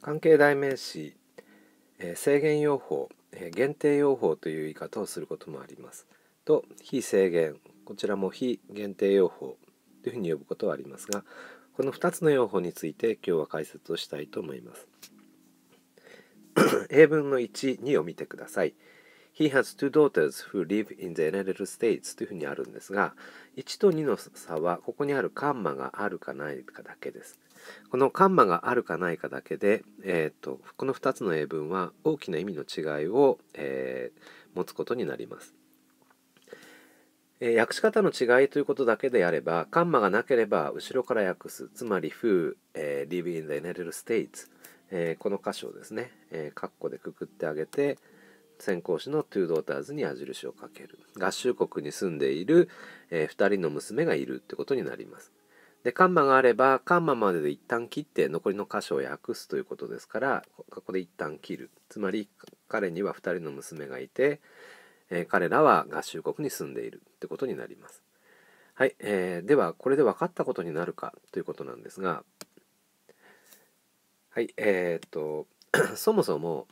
関係代名詞、えー、制限用法、えー、限定用法という言い方をすることもありますと非制限こちらも非限定用法というふうに呼ぶことはありますがこの2つの用法について今日は解説をしたいと思います 英文の1、2を見てください。He has two daughters who live in the United States というふうにあるんですが、1と2の差は、ここにあるカンマがあるかないかだけです。このカンマがあるかないかだけで、えーと、この2つの英文は大きな意味の違いを、えー、持つことになります。えー、訳し方の違いということだけであれば、カンマがなければ後ろから訳す、つまり Who、えー、live in the United States、えー、この箇所をですね、えカッコでくくってあげて、先行詞のトゥードーターズに矢印をかける合衆国に住んでいる、えー、2人の娘がいるってことになりますでカンマがあればカンマまでで一旦切って残りの箇所を訳すということですからここで一旦切るつまり彼には2人の娘がいて、えー、彼らは合衆国に住んでいるってことになりますはい、えー、ではこれで分かったことになるかということなんですがはいえー、っと そもそも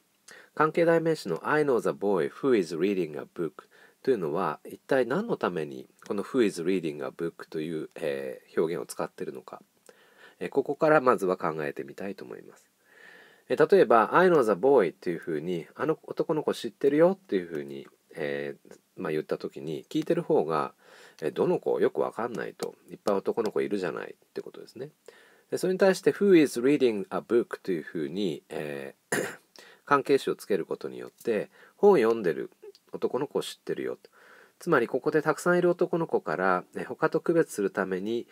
関係代名詞の I know the boy who is reading a book というのは一体何のためにこの who is reading a book という、えー、表現を使っているのか、えー、ここからまずは考えてみたいと思います。えー、例えば I know the boy というふうにあの男の子知ってるよっていうふうに、えまあ、言った時に聞いてる方が、えどの子よくわかんないといっぱい男の子いるじゃないってことですね。でそれに対して Who is reading a book というふうに、えー関係詞をつけることによって本を読んでる男の子を知ってるよとつまりここでたくさんいる男の子から他と区別するために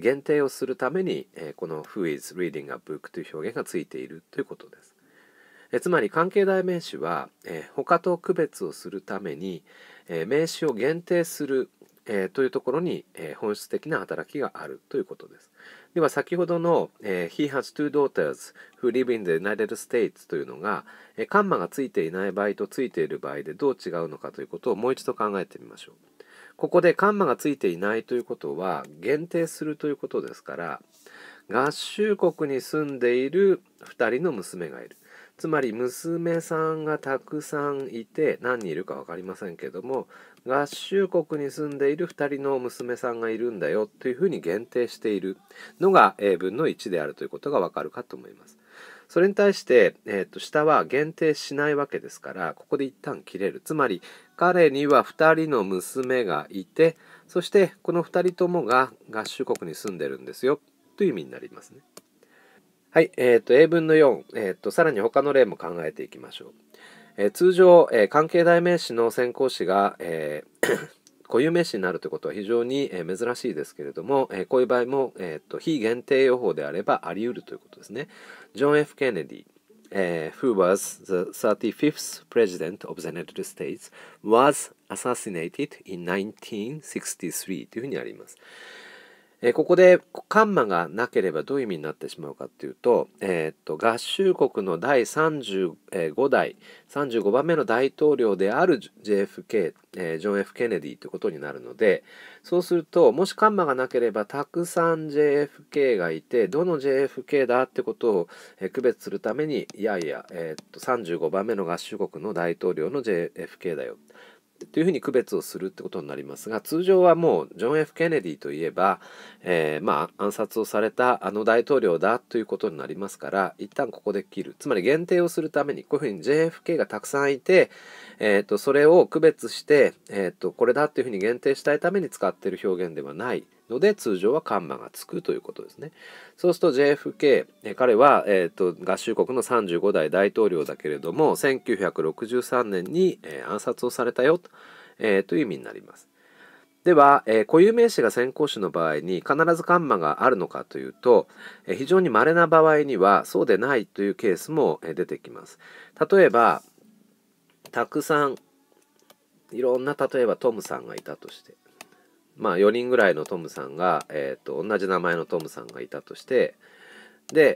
限定をするためにこの「Who is reading a book」という表現がついているということです。つまり関係代名詞は他と区別をするために名詞を限定するというところに本質的な働きがあるということです。では先ほどの、えー、He has two daughters who live in the United States というのが、えー、カンマがついていない場合とついている場合でどう違うのかということをもう一度考えてみましょう。ここでカンマがついていないということは限定するということですから合衆国に住んでいる2人の娘がいる。つまり娘さんがたくさんいて何人いるか分かりませんけども合衆国に住んでいる2人の娘さんがいるんだよというふうに限定しているのが英文の1であるということがわかるかと思います。それに対して、えーと、下は限定しないわけですからここで一旦切れるつまり彼には2人の娘がいてそしてこの2人ともが合衆国に住んでるんですよという意味になりますね。はい、えーと、英文の4、えーとさらに他の例も考えていきましょう。え通常、え関係代名詞の先行詞が、え 固有名詞になるということは非常に珍しいですけれども、こういう場合も、えーと、非限定予報であればあり得るということですね。ジョン・ F・ ケネディ、え who was the 35th president of the United States, was assassinated in 1963というふうにあります。えー、ここでカンマがなければどういう意味になってしまうかっていうと,、えー、っと合衆国の第35代35番目の大統領である JFK、えー、ジョン・ F・ ケネディということになるのでそうするともしカンマがなければたくさん JFK がいてどの JFK だってことを、えー、区別するためにいやいや、えー、っと35番目の合衆国の大統領の JFK だよというふうに区別をするってことになりますが通常はもうジョン・ F・ ケネディといえば、えー、まあ暗殺をされたあの大統領だということになりますから一旦ここで切るつまり限定をするためにこういうふうに JFK がたくさんいて、えーと、それを区別して、えーと、とこれだというふうに限定したいために使っている表現ではない。ので通常はカンマがつくということですね。そうすると JFK、彼は、えーと合衆国の35代大統領だけれども1963年に、えー、暗殺をされたよと,、えー、という意味になります。では、えー、固有名詞が先行詞の場合に必ずカンマがあるのかというと、えー、非常に稀な場合にはそうでないというケースも、えー、出てきます。例えばたくさんいろんな例えばトムさんがいたとしてまあ、4人ぐらいのトムさんが、えーと、同じ名前のトムさんがいたとしてで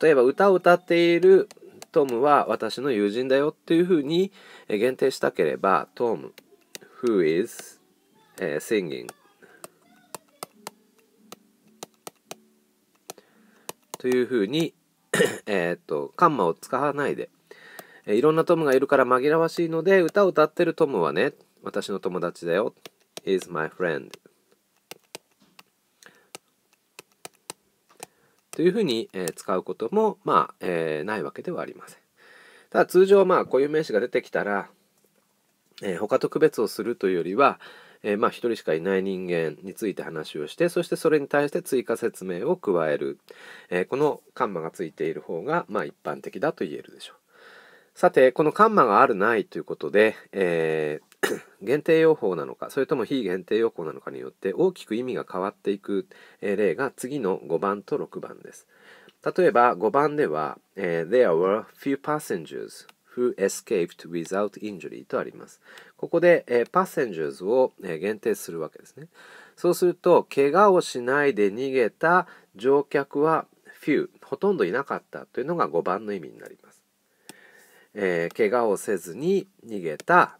例えば歌を歌っているトムは私の友人だよっていうふうに限定したければトム who is、uh, singing というふうに えっとカンマを使わないでいろんなトムがいるから紛らわしいので歌を歌ってるトムはね私の友達だよ is my friend というふうに、え使うことも、まあえー、ないわけではありません。ただ通常、まあ、こういう名詞が出てきたら、えー、他と区別をするというよりは、えー、まあ、1人しかいない人間について話をして、そしてそれに対して追加説明を加える。えこのカンマがついている方が、まあ、一般的だと言えるでしょう。さて、このカンマがあるないということで、え 限定用法なのかそれとも非限定用法なのかによって大きく意味が変わっていく例が次の5番と6番です例えば5番では、There were few passengers who escaped without injury とありますここで、え passengers を、え限定するわけですねそうすると怪我をしないで逃げた乗客は few ほとんどいなかったというのが5番の意味になります、えー、怪我をせずに逃げた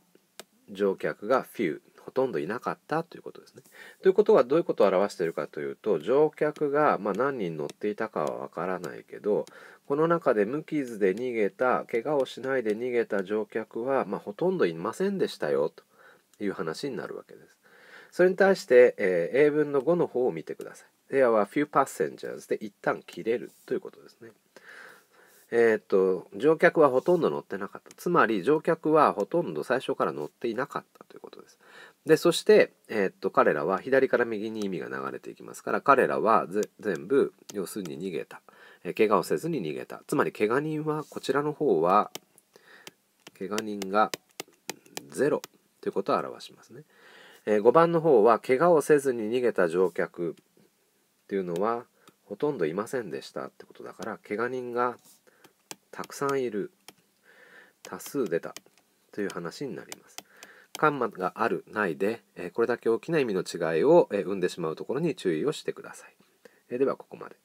乗客がフィ w ほとんどいなかったということですね。ということはどういうことを表しているかというと乗客がま何人乗っていたかはわからないけどこの中で無傷で逃げた怪我をしないで逃げた乗客はまほとんどいませんでしたよという話になるわけです。それに対して、えー、英文の5の方を見てください。では few passengers で一旦切れるということですね。えー、っと乗客はほとんど乗ってなかったつまり乗客はほとんど最初から乗っていなかったということですでそして、えー、っと彼らは左から右に意味が流れていきますから彼らは全部要するに逃げた、えー、怪我をせずに逃げたつまり怪我人はこちらの方は怪我人が0ということを表しますね、えー、5番の方は怪我をせずに逃げた乗客っていうのはほとんどいませんでしたってことだから怪我人がたくさんいる多数出たという話になります。カンマがあるないでこれだけ大きな意味の違いを生んでしまうところに注意をしてください。ではここまで。